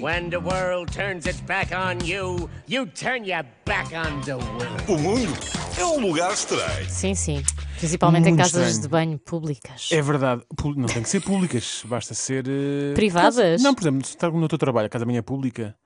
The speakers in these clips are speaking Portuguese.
You, you o mundo é um lugar estranho. Sim, sim. Principalmente Muito em casas estranho. de banho públicas. É verdade. Não tem que ser públicas, basta ser. Eh, Privadas? Não, por exemplo, se está no teu trabalho, a casa minha é pública.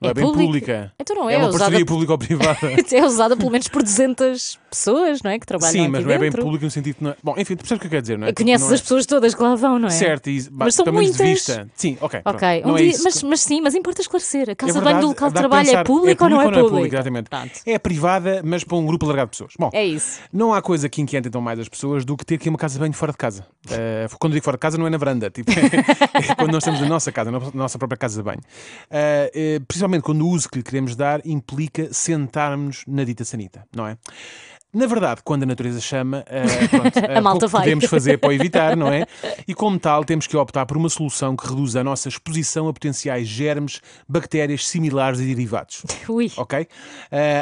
Não é, é bem pública. pública. Então não é, é uma usada... parceria pública ou privada. é usada pelo menos por 200 pessoas, não é? Que trabalham Sim, mas não dentro. é bem pública no sentido não é... Bom, enfim, tu percebes o que eu quero dizer, não é? Tipo, Conheces não é as é... pessoas todas que lá vão, não é? Certo, e... mas são muitas. de vista. Sim, ok. Ok, um é dia... mas, mas, sim, mas é importa esclarecer. A casa de banho do local de trabalho é pública ou não é pública? Exatamente. Pronto. É privada, mas para um grupo alargado de pessoas. Bom, é isso. Não há coisa que inquieta então mais as pessoas do que ter que ir uma casa de banho fora de casa. Uh, quando digo fora de casa, não é na varanda, tipo, é quando nós estamos na nossa casa, na nossa própria casa de banho. Principalmente. Eh, eh, geralmente, quando o uso que lhe queremos dar implica sentarmos na dita sanita, não é? Na verdade, quando a natureza chama, uh, pronto, uh, a malta vai. podemos fazer para evitar, não é? E como tal, temos que optar por uma solução que reduza a nossa exposição a potenciais germes, bactérias similares e derivados. Ui. Ok? Uh,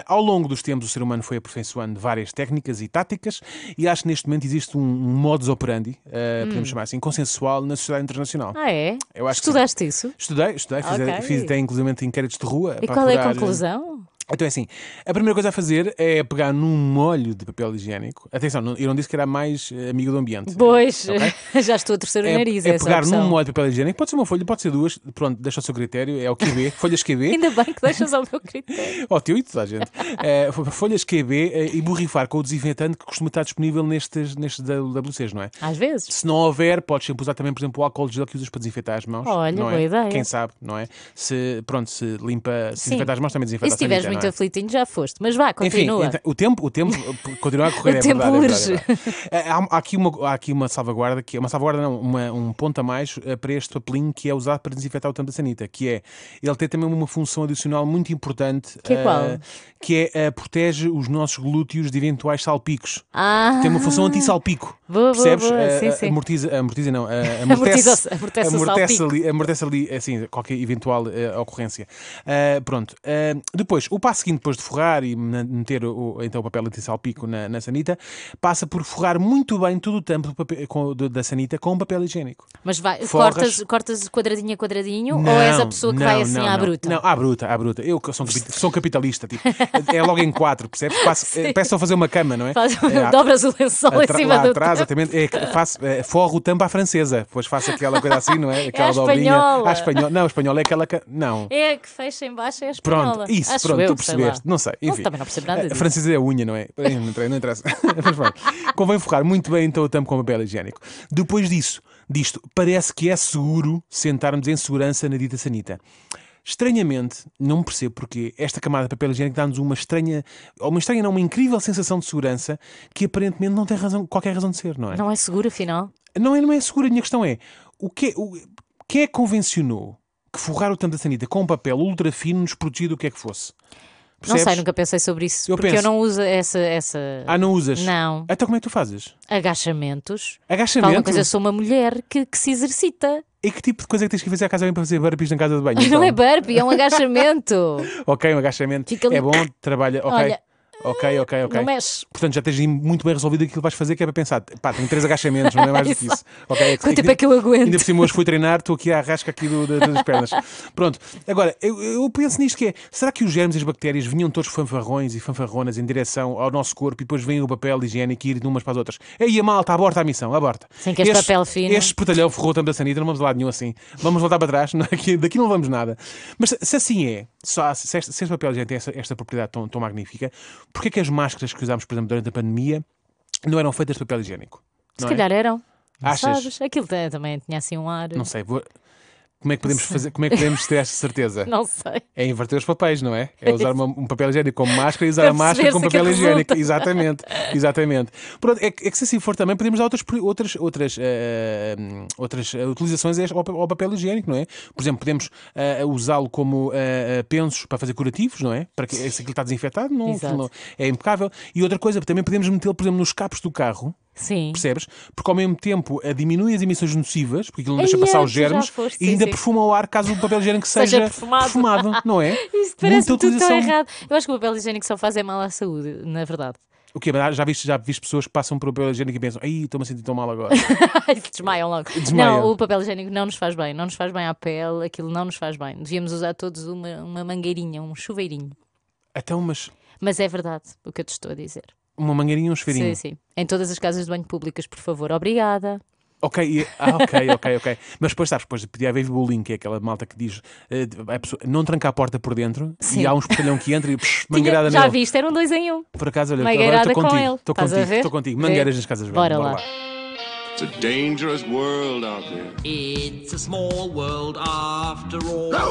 ao longo dos tempos, o ser humano foi aperfeiçoando várias técnicas e táticas e acho que neste momento existe um, um modus operandi, hum. podemos chamar assim, consensual na sociedade internacional. Ah, é? Eu acho Estudaste que... isso? Estudei, estudei, okay. fiz, fiz até inclusive inquéritos de rua. E qual é a conclusão? Então é assim, a primeira coisa a fazer é pegar num molho de papel higiênico. Atenção, eu não disse que era mais eh, amigo do ambiente. Né? Pois, okay? já estou a torcer o é, nariz. É, é pegar num molho de papel higiênico, pode ser uma folha, pode ser duas, pronto, deixa ao seu critério, é o QB, folhas QB. Ainda bem que deixas ao meu critério. Ó, oh, teu e toda a gente. É, folhas QB é, e borrifar com o desinfetante que costuma estar disponível nestes, nestes WCs, não é? Às vezes. Se não houver, podes sempre usar também, por exemplo, o álcool gel que usas para desinfetar as mãos. Olha, é? boa é? ideia. Quem sabe, não é? Se, pronto, se limpa, se desinfetar as mãos, também desinfeta as mãos muito é? aflitinho, já foste. Mas vá, continua. Enfim, então, o tempo, o tempo continua a correr. o é tempo verdade, é urge. É verdade, é há, há, aqui uma, há aqui uma salvaguarda, que é, uma salvaguarda, não, uma, um ponto a mais eh, para este papelinho que é usado para desinfetar o tampo da sanita, que é ele tem também uma função adicional muito importante. Que é qual? Uh, que é uh, protege os nossos glúteos de eventuais salpicos. Ah. Tem uma função anti-salpico. Boa, percebes? Boa, boa. uh, sim. Amortiza, amortiza não, amortece, amortece, amortece, ali, amortece ali assim, qualquer eventual ocorrência. pronto. depois, o passo seguinte, depois de forrar e meter o, então o papel anti-salpico na, na sanita, passa por forrar muito bem todo o tampo da sanita com um papel higiênico. Mas vai, cortas, cortas quadradinho a quadradinho não, ou és a pessoa que não, vai assim não, à bruta? Não, à bruta, à bruta. Eu sou, sou capitalista, tipo, é logo em quatro, percebes? Passo, eh, peço a fazer uma cama, não é? Faz, é dobras o lençol em cima lá do atrás, exatamente. É, faço, é, forro o tampo à francesa, depois faço aquela coisa assim, não é? é aquela é dobrinha. Espanhola. À espanhola. Não, a espanhola é aquela. Não. É que fecha embaixo é a espanhola. Pronto, isso, Acho pronto. Eu percebeste. Não sei. Enfim. Não, também não percebo nada eh, disso. é a unha, não é? Não, não interessa. Mas vai. Convém forrar muito bem então o tampo com papel higiênico. Depois disso, disto, parece que é seguro sentarmos em segurança na dita sanita. Estranhamente, não percebo porque esta camada de papel higiênico dá-nos uma estranha, ou uma estranha não, uma incrível sensação de segurança que aparentemente não tem razão, qualquer razão de ser, não é? Não é seguro, afinal. Não é, não é seguro. A minha questão é, o que, o, quem é que convencionou que forrar o tanto da sanita com um papel ultra fino nos protegia do que é que fosse. Percebes? Não sei, nunca pensei sobre isso. Eu porque penso. eu não uso essa, essa. Ah, não usas? Não. Então como é que tu fazes? Agachamentos. Agachamentos? Alguma coisa, eu sou uma mulher que, que se exercita. E que tipo de coisa é que tens que fazer à casa para fazer burpees na casa de banho? Então? Não é então? burpee, é um agachamento. ok, um agachamento. Fica... É bom, trabalha. Okay. Olha, Ok, ok, ok. Não mexe. Portanto, já tens muito bem resolvido aquilo que vais fazer, que é para pensar, pá, tenho três agachamentos, não é mais do que isso. Okay, é Quanto tempo é que eu aguento? Ainda por cima hoje fui treinar, estou aqui à rasca aqui do, do, das pernas. Pronto, agora, eu, eu, penso nisto que é, será que os germes e as bactérias vinham todos fanfarrões e fanfarronas em direção ao nosso corpo e depois vem o papel higiênico e ir de umas para as outras? Aí a malta, aborta a missão, aborta. Sem que este, este papel fino. Este espetalhão ferrou também a sanita, não vamos lá nenhum assim. Vamos voltar para trás, é daqui não vamos nada. Mas se assim é, só, se, este, se este papel higiênico tem esta, esta propriedade tão, tão magnífica, Porquê que as máscaras que usámos, por exemplo, durante a pandemia não eram feitas de papel higiênico? Se é? calhar eram. Achas? Sabes? Aquilo também tinha assim um ar. Não sei, vou... Como é que podemos fazer? Como é que podemos ter esta certeza? Não sei. É inverter os papéis, não é? É usar uma, um papel higiênico como máscara e usar a máscara como papel higiênico. Exatamente, exatamente. Pronto, é, que, é que se assim for também podemos dar outras outras outras uh, outras eh, utilizações ao, ao, papel higiênico, não é? Por exemplo, podemos uh, usá-lo como uh, pensos para fazer curativos, não é? Para que se aquilo está desinfetado, não, não é impecável. E outra coisa, também podemos metê-lo, por exemplo, nos capos do carro Sim. Percebes? Porque ao mesmo tempo diminui as emissões nocivas, porque aquilo não deixa passar é, os germes foste, e ainda sim. perfuma o ar caso o papel higiênico seja, seja perfumado. perfumado. não é? Isso parece Muita utilização... errado. Eu acho que o papel higiênico só faz é mal à saúde, na verdade. O quê? Já viste, já viste pessoas que passam por papel higiênico e pensam, ai, estou-me a sentir tão mal agora. Desmaiam logo. Desmaiam. Não, o papel higiênico não nos faz bem, não nos faz bem à pele, aquilo não nos faz bem. Devíamos usar todos uma, uma mangueirinha, um chuveirinho. Até então, mas. Mas é verdade o que eu te estou a dizer. Uma mangueirinha e um esferinho. Sim, sim. Em todas as casas de banho públicas, por favor. Obrigada. Ok, ah, ok, ok, ok. Mas depois sabes, depois podia haver bullying, que é aquela malta que diz uh, pessoa, não tranca a porta por dentro Sim. e há um espetalhão que entra e psh, mangueirada Tinha, Já viste, eram dois em um. Por acaso, olha, agora estou contigo. Estou contigo, estou contigo. Mangueiras Vê? nas casas de bem. lá. Bora lá. It's a dangerous world out there. It's a small world after all. No!